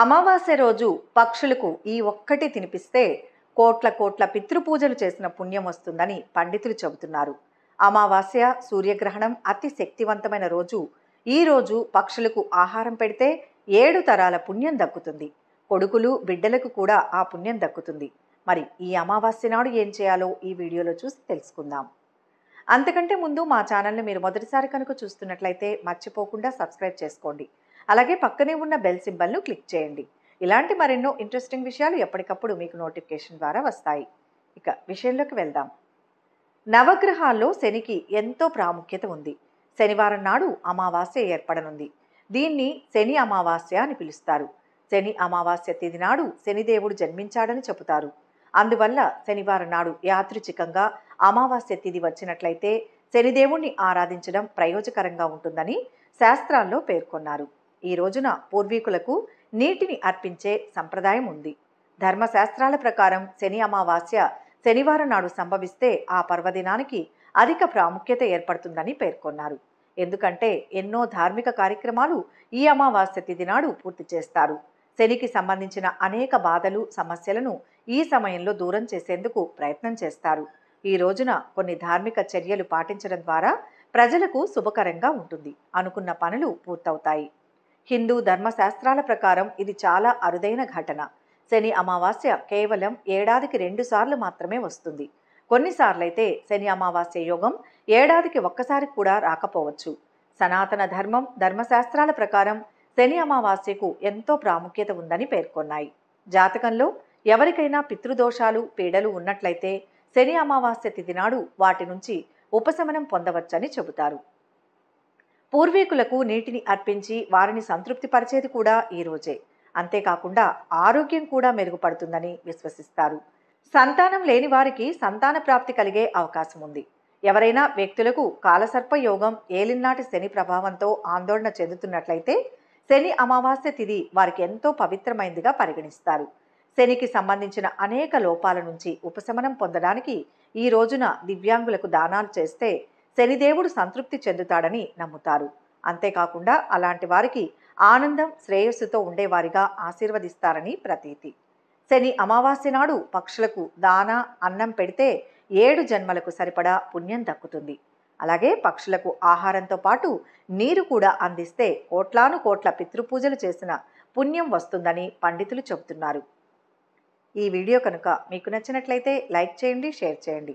అమావాస్య రోజు పక్షులకు ఈ ఒక్కటి తినిపిస్తే కోట్ల కోట్ల పితృపూజలు చేసిన పుణ్యం వస్తుందని పండితులు చెబుతున్నారు అమావాస్య సూర్యగ్రహణం అతి శక్తివంతమైన రోజు ఈ రోజు పక్షులకు ఆహారం పెడితే ఏడు తరాల పుణ్యం దక్కుతుంది కొడుకులు బిడ్డలకు కూడా ఆ పుణ్యం దక్కుతుంది మరి ఈ అమావాస్య నాడు ఏం చేయాలో ఈ వీడియోలో చూసి తెలుసుకుందాం అంతకంటే ముందు మా ఛానల్ని మీరు మొదటిసారి కనుక చూస్తున్నట్లయితే మర్చిపోకుండా సబ్స్క్రైబ్ చేసుకోండి అలాగే పక్కనే ఉన్న బెల్ సింబల్ను క్లిక్ చేయండి ఇలాంటి మరెన్నో ఇంట్రెస్టింగ్ విషయాలు ఎప్పటికప్పుడు మీకు నోటిఫికేషన్ ద్వారా వస్తాయి ఇక విషయంలోకి వెళ్దాం నవగ్రహాల్లో శనికి ఎంతో ప్రాముఖ్యత ఉంది శనివారం నాడు అమావాస్య ఏర్పడనుంది దీన్ని శని అమావాస్య అని పిలుస్తారు శని అమావాస్య తిథి నాడు శనిదేవుడు జన్మించాడని చెబుతారు అందువల్ల శనివారం నాడు యాదృచ్ఛికంగా అమావాస్య తిథి వచ్చినట్లయితే శనిదేవుణ్ణి ఆరాధించడం ప్రయోజకరంగా ఉంటుందని శాస్త్రాల్లో పేర్కొన్నారు ఈ రోజున పూర్వీకులకు నీటిని అర్పించే సంప్రదాయం ఉంది ధర్మశాస్త్రాల ప్రకారం శని అమావాస్య శనివారం నాడు సంభవిస్తే ఆ పర్వదినానికి అధిక ప్రాముఖ్యత ఏర్పడుతుందని పేర్కొన్నారు ఎందుకంటే ఎన్నో ధార్మిక కార్యక్రమాలు ఈ అమావాస్య తిథి నాడు పూర్తి చేస్తారు శనికి సంబంధించిన అనేక బాధలు సమస్యలను ఈ సమయంలో దూరం చేసేందుకు ప్రయత్నం చేస్తారు ఈ రోజున కొన్ని ధార్మిక చర్యలు పాటించడం ద్వారా ప్రజలకు శుభకరంగా ఉంటుంది అనుకున్న పనులు పూర్తవుతాయి హిందూ ధర్మశాస్త్రాల ప్రకారం ఇది చాలా అరుదైన ఘటన శని అమావాస్య కేవలం ఏడాదికి రెండుసార్లు మాత్రమే వస్తుంది కొన్నిసార్లైతే శని అమావాస్య యోగం ఏడాదికి ఒక్కసారి కూడా రాకపోవచ్చు సనాతన ధర్మం ధర్మశాస్త్రాల ప్రకారం శని అమావాస్యకు ఎంతో ప్రాముఖ్యత ఉందని పేర్కొన్నాయి జాతకంలో ఎవరికైనా పితృదోషాలు పీడలు ఉన్నట్లయితే శని అమావాస్య తిథినాడు వాటి నుంచి ఉపశమనం పొందవచ్చని చెబుతారు పూర్వీకులకు నీటిని అర్పించి వారిని సంతృప్తిపరిచేది కూడా ఈ రోజే అంతేకాకుండా ఆరోగ్యం కూడా మెరుగుపడుతుందని విశ్వసిస్తారు సంతానం లేని వారికి సంతాన ప్రాప్తి కలిగే అవకాశం ఉంది ఎవరైనా వ్యక్తులకు కాలసర్ప యోగం ఏలినాటి శని ప్రభావంతో ఆందోళన చెందుతున్నట్లయితే శని అమావాస్య తిథి వారికి ఎంతో పవిత్రమైందిగా పరిగణిస్తారు శనికి సంబంధించిన అనేక లోపాల నుంచి ఉపశమనం పొందడానికి ఈ రోజున దివ్యాంగులకు దానాలు చేస్తే శనిదేవుడు సంతృప్తి చెందుతాడని నమ్ముతారు అంతేకాకుండా అలాంటి వారికి ఆనందం శ్రేయస్సుతో ఉండేవారిగా ఆశీర్వదిస్తారని ప్రతీతి శని అమావాస్య నాడు పక్షులకు దాన అన్నం పెడితే ఏడు జన్మలకు సరిపడా పుణ్యం దక్కుతుంది అలాగే పక్షులకు ఆహారంతో పాటు నీరు కూడా అందిస్తే కోట్లాను కోట్ల పితృపూజలు చేసిన పుణ్యం వస్తుందని పండితులు చెబుతున్నారు ఈ వీడియో కనుక మీకు నచ్చినట్లయితే లైక్ చేయండి షేర్ చేయండి